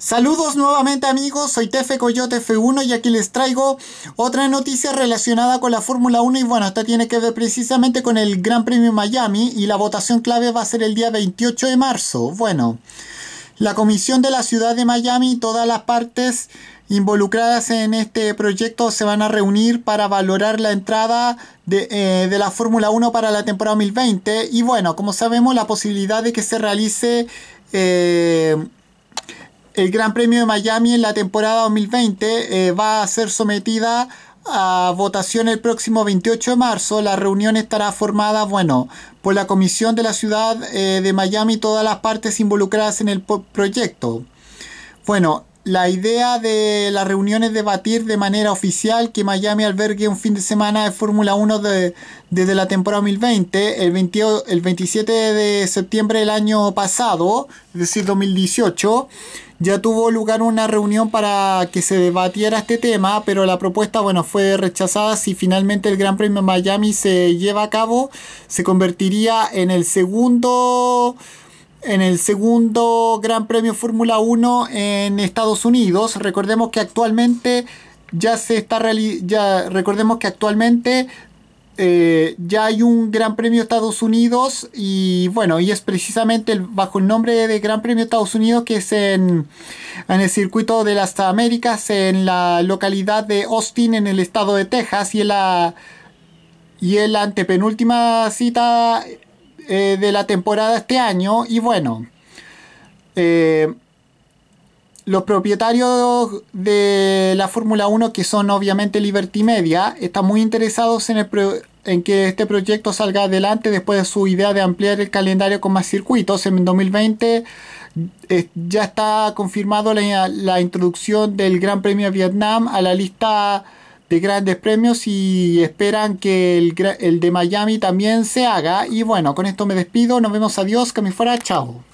Saludos nuevamente amigos, soy Tefe Coyote F1 y aquí les traigo otra noticia relacionada con la Fórmula 1 y bueno, esta tiene que ver precisamente con el Gran Premio Miami y la votación clave va a ser el día 28 de marzo. Bueno, la comisión de la ciudad de Miami y todas las partes involucradas en este proyecto se van a reunir para valorar la entrada de, eh, la Fórmula 1 para la temporada 2020 y bueno, como sabemos la posibilidad de que se realice... Eh, el Gran Premio de Miami en la temporada 2020 eh, va a ser sometida a votación el próximo 28 de marzo. La reunión estará formada, bueno, por la comisión de la ciudad eh, de Miami y todas las partes involucradas en el proyecto. Bueno, la idea de la reunión es debatir de manera oficial que Miami albergue un fin de semana de Fórmula 1 desde la temporada 2020. El, 27 de septiembre del año pasado, es decir, 2018, ya tuvo lugar una reunión para que se debatiera este tema, pero la propuesta bueno, fue rechazada. Si finalmente el Gran Premio de Miami se lleva a cabo, se convertiría en el segundo en el segundo Gran Premio Fórmula 1 en Estados Unidos. Recordemos que actualmente ya se está ya recordemos que actualmente eh, ya hay un Gran Premio Estados Unidos y bueno, y es precisamente bajo el nombre de Gran Premio Estados Unidos que es en, en el circuito de las Américas en la localidad de Austin en el estado de Texas y en la y en la antepenúltima cita eh, de la temporada este año y bueno, eh, los propietarios de la Fórmula 1, que son obviamente Liberty Media, están muy interesados en, que este proyecto salga adelante después de su idea de ampliar el calendario con más circuitos. En 2020 eh, ya está confirmado la, la, introducción del Gran Premio de Vietnam a la lista de grandes premios y esperan que el, de Miami también se haga. Y bueno, con esto me despido, nos vemos, adiós, que me fuera, chao.